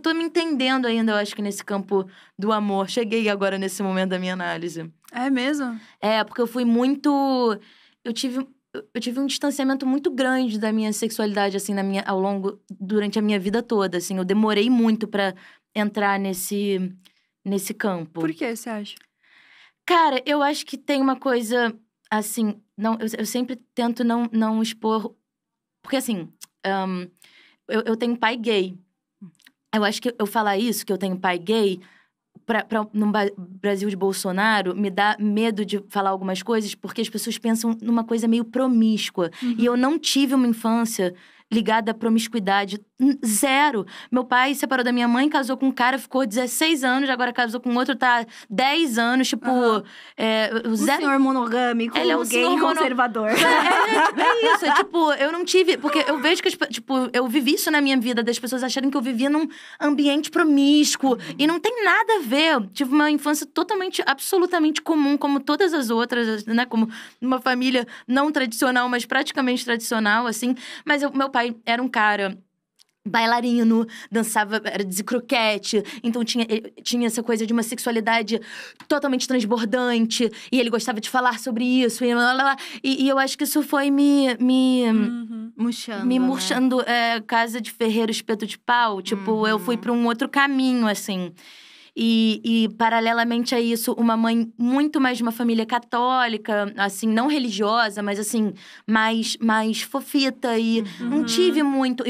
tô me entendendo ainda, eu acho que nesse campo do amor. Cheguei agora nesse momento da minha análise. É mesmo? É, porque eu fui muito. Eu tive. Eu tive um distanciamento muito grande da minha sexualidade, assim, na minha, ao longo, durante a minha vida toda, assim. Eu demorei muito para entrar nesse, nesse campo. Por que, você acha? Cara, eu acho que tem uma coisa, assim, não, eu, eu sempre tento não, não expor, porque assim, um, eu, eu tenho um pai gay, eu acho que eu falar isso, que eu tenho pai gay, pra, pra, no Brasil de Bolsonaro, me dá medo de falar algumas coisas, porque as pessoas pensam numa coisa meio promíscua. Uhum. E eu não tive uma infância ligada à promiscuidade. Zero. Meu pai separou da minha mãe, casou com um cara, ficou 16 anos, agora casou com outro, tá 10 anos, tipo. Uhum. É, o zero... senhor monogâmico, ele é um gay conservador. É, é, é, isso, é tipo, eu não tive. Porque eu vejo que, tipo, eu vivi isso na minha vida, das pessoas acharem que eu vivia num ambiente promíscuo. E não tem nada a ver. Tive uma infância totalmente, absolutamente comum, como todas as outras, né? Como uma família não tradicional, mas praticamente tradicional, assim. Mas eu, meu pai pai era um cara bailarino, dançava, era de croquete, então tinha, tinha essa coisa de uma sexualidade totalmente transbordante, e ele gostava de falar sobre isso, e, blá, blá, blá, e, e eu acho que isso foi me... me uhum. Murchando, Me né? murchando, né? é, casa de ferreiro, espeto de pau, tipo, uhum. eu fui uhum. para um outro caminho, assim... E, e, paralelamente a isso, uma mãe muito mais de uma família católica, assim, não religiosa, mas assim, mais, mais fofita. E uhum. não tive muito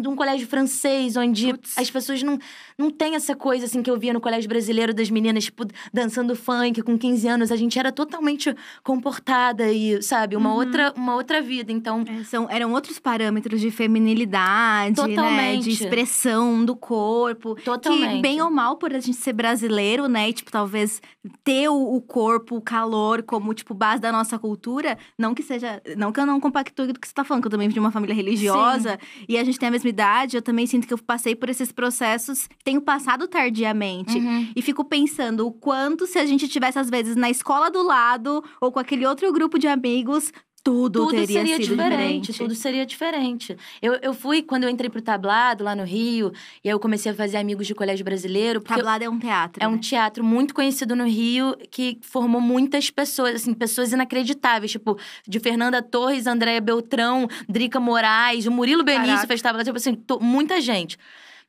de um colégio francês, onde as pessoas não, não têm essa coisa assim que eu via no colégio brasileiro das meninas, tipo, dançando funk com 15 anos. A gente era totalmente comportada e, sabe, uma, uhum. outra, uma outra vida. Então. É, são, eram outros parâmetros de feminilidade, totalmente. Né? De expressão do corpo. Totalmente. Que, bem ou mal, por a gente ser brasileiro, né? E, tipo, talvez ter o corpo, o calor como, tipo, base da nossa cultura. Não que seja. Não que eu não compactue do que você tá falando, que eu também vim de uma família religiosa. Sim. E a gente tem a mesma mesma idade, eu também sinto que eu passei por esses processos, tenho passado tardiamente. Uhum. E fico pensando o quanto se a gente tivesse, às vezes, na escola do lado ou com aquele outro grupo de amigos, tudo, tudo teria seria sido diferente, diferente, Tudo seria diferente. Eu, eu fui, quando eu entrei pro tablado lá no Rio, e eu comecei a fazer amigos de colégio brasileiro. Tablado eu, é um teatro. É né? um teatro muito conhecido no Rio que formou muitas pessoas, assim, pessoas inacreditáveis, tipo, de Fernanda Torres, Andréia Beltrão, Drica Moraes, o Murilo Benício Caraca. fez tablado, tipo assim, muita gente.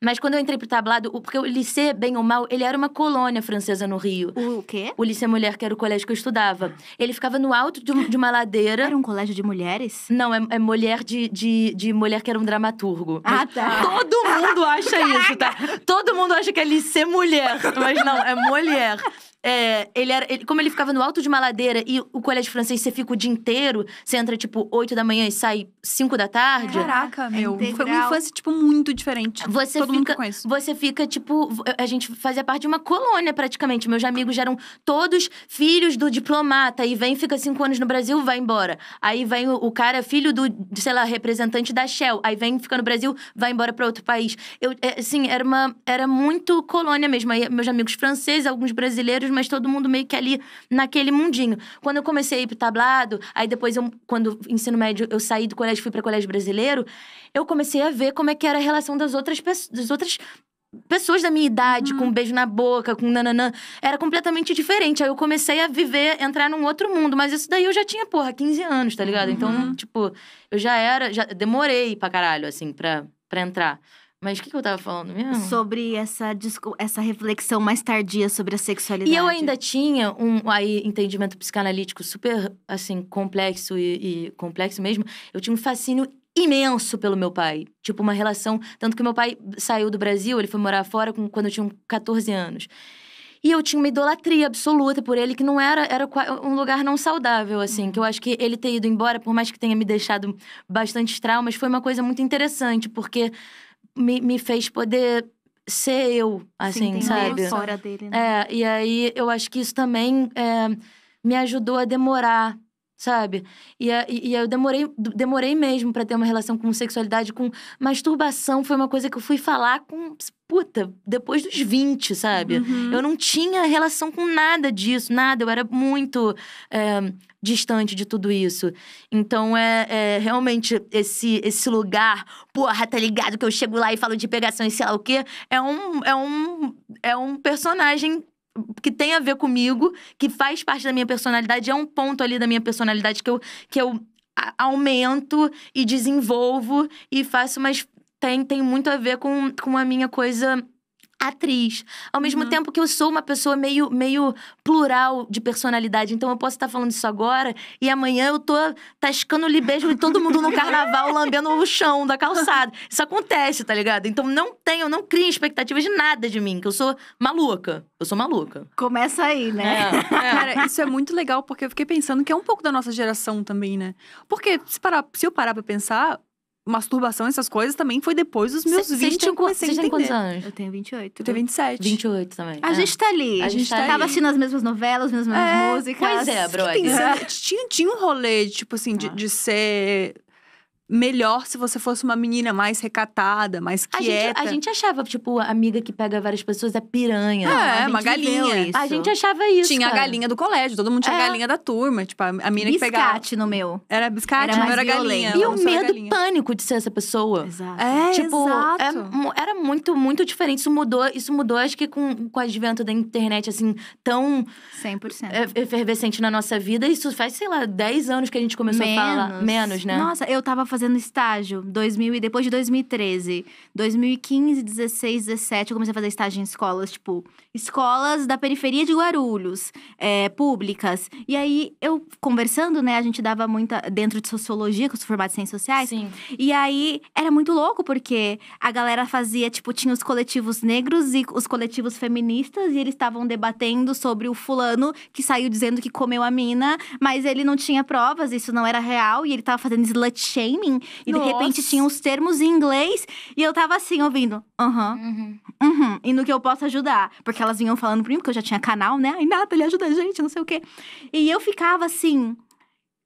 Mas quando eu entrei pro tablado, porque o Lycée, bem ou mal, ele era uma colônia francesa no Rio. O quê? O Lycée Mulher, que era o colégio que eu estudava. Ele ficava no alto de, um, de uma ladeira. Era um colégio de mulheres? Não, é, é mulher de, de, de, mulher que era um dramaturgo. Ah, tá. Todo mundo acha isso, tá? Todo mundo acha que é Lycée Mulher, mas não, é mulher. É, ele era, ele, como ele ficava no alto de uma ladeira e o colégio francês você fica o dia inteiro, você entra tipo 8 da manhã e sai 5 da tarde. Caraca, é meu. Foi uma infância, tipo, muito diferente. Você Todo fica, mundo que Você fica, tipo, a gente fazia parte de uma colônia praticamente. Meus amigos eram todos filhos do diplomata. E vem, fica 5 anos no Brasil, vai embora. Aí vem o, o cara, filho do, sei lá, representante da Shell. Aí vem, fica no Brasil, vai embora para outro país. Eu, é, assim, era uma. Era muito colônia mesmo. Aí, meus amigos franceses, alguns brasileiros, mas todo mundo meio que ali naquele mundinho. Quando eu comecei a ir pro tablado, aí depois eu, quando ensino médio, eu saí do colégio, fui para colégio brasileiro, eu comecei a ver como é que era a relação das outras pessoas, das outras pessoas da minha idade, uhum. com um beijo na boca, com nananã, era completamente diferente. Aí eu comecei a viver, entrar num outro mundo. Mas isso daí eu já tinha, porra, 15 anos, tá ligado? Uhum. Então, tipo, eu já era, já demorei pra caralho, assim, pra, pra entrar. Mas o que, que, eu tava falando mesmo? Sobre essa, essa reflexão mais tardia sobre a sexualidade. E eu ainda tinha um aí, entendimento psicanalítico super, assim, complexo e, e complexo mesmo. Eu tinha um fascínio imenso pelo meu pai. Tipo, uma relação. Tanto que meu pai saiu do Brasil, ele foi morar fora com, quando eu tinha 14 anos. E eu tinha uma idolatria absoluta por ele, que não era, era um lugar não saudável, assim. Uhum. Que eu acho que ele ter ido embora, por mais que tenha me deixado bastantes traumas, foi uma coisa muito interessante, porque me, me fez poder ser eu, assim, Se sabe? fora dele, né? É, e aí eu acho que isso também é, me ajudou a demorar sabe? E, e, e eu demorei, demorei mesmo para ter uma relação com sexualidade, com masturbação. Foi uma coisa que eu fui falar com. Puta, depois dos 20, sabe? Uhum. Eu não tinha relação com nada disso, nada. Eu era muito é, distante de tudo isso. Então, é, é, realmente esse, esse lugar, porra, tá ligado? Que eu chego lá e falo de pegação e sei lá o quê, é um, é um, é um personagem que tem a ver comigo, que faz parte da minha personalidade, é um ponto ali da minha personalidade que eu, que eu aumento e desenvolvo e faço, mas tem, tem muito a ver com, com a minha coisa atriz. Ao mesmo uhum. tempo que eu sou uma pessoa meio, meio plural de personalidade. Então eu posso estar tá falando isso agora e amanhã eu tô tascando libeijo de todo mundo no carnaval, lambendo o chão da calçada. Isso acontece, tá ligado? Então não tenho, não crio expectativas de nada de mim, que eu sou maluca. Eu sou maluca. Começa aí, né? É, é. Cara, isso é muito legal porque eu fiquei pensando que é um pouco da nossa geração também, né? Porque se, parar, se eu parar pra pensar, masturbação, essas coisas, também foi depois dos meus cê, 20 anos. Você tem, entender. quantos anos? Eu tenho 28. Eu tenho 27. 28 também. A é. gente tá ali. A gente, a gente tá, Tava assistindo as mesmas novelas, as mesmas é, músicas. Pois é, brother. Tinha, tinha um rolê, tipo assim, de, ah. de ser melhor se você fosse uma menina mais recatada, mais quieta. A gente, a gente achava, tipo, a amiga que pega várias pessoas é piranha. É, né? uma galinha. A gente achava isso. Tinha cara. a galinha do colégio, todo mundo tinha é. a galinha da turma. Tipo, a menina biscate que pegava. Biscate no meu. Era biscate, era, meu era galinha. E o medo e pânico de ser essa pessoa. Exato. É, é tipo, é, era muito, muito diferente. Isso mudou, isso mudou, acho que com, com o advento da internet, assim, tão 100%. efervescente na nossa vida. Isso faz, sei lá, 10 anos que a gente começou Menos. a falar. Menos, né? Nossa, eu tava fazendo fazendo estágio, 2000 e depois de 2013, 2015, 16, 17, eu comecei a fazer estágio em escolas, tipo, escolas da periferia de Guarulhos, é, públicas. E aí eu conversando, né, a gente dava muita dentro de sociologia, que eu sou formada em ciências sociais. Sim. E aí era muito louco porque a galera fazia, tipo, tinha os coletivos negros e os coletivos feministas e eles estavam debatendo sobre o fulano que saiu dizendo que comeu a mina, mas ele não tinha provas, isso não era real e ele tava fazendo slut shaming mim. E Nossa. de repente tinha uns termos em inglês e eu tava assim, ouvindo, aham, uh -huh, uhum. uhum, e no que eu posso ajudar. Porque elas vinham falando pra mim, porque eu já tinha canal, né? Ai, Nathalie, ajuda a gente, não sei o quê. E eu ficava assim,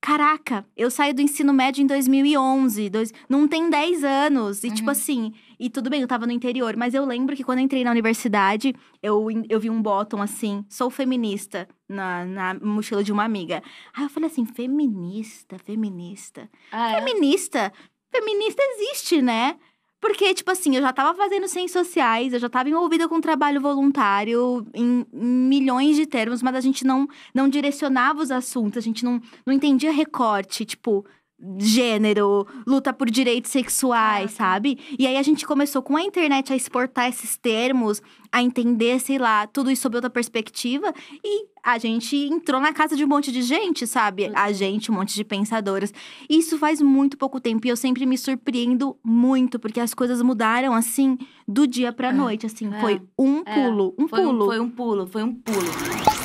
Caraca, eu saí do ensino médio em 2011, dois, não tem 10 anos. E tipo uhum. tipo assim, e tudo bem, eu tava no interior, mas eu lembro que quando eu entrei na universidade, eu, eu vi um botão assim, sou feminista, na, na mochila de uma amiga. Aí eu falei assim, feminista, feminista. Ah, é? feminista? É? Feminista existe, né? Porque, tipo assim, eu já tava fazendo ciências sociais, eu já tava envolvida com trabalho voluntário, em milhões de termos, mas a gente não, não direcionava os assuntos, a gente não, não entendia recorte, tipo, gênero, luta por direitos sexuais, ah. sabe? E aí a gente começou com a internet a exportar esses termos, a entender, sei lá, tudo isso sob outra perspectiva e a gente entrou na casa de um monte de gente, sabe? A uhum. gente, um monte de pensadoras. Isso faz muito pouco tempo e eu sempre me surpreendo muito, porque as coisas mudaram assim do dia pra é, noite, assim, é. foi um pulo, um foi pulo. Um, foi um pulo, foi um pulo.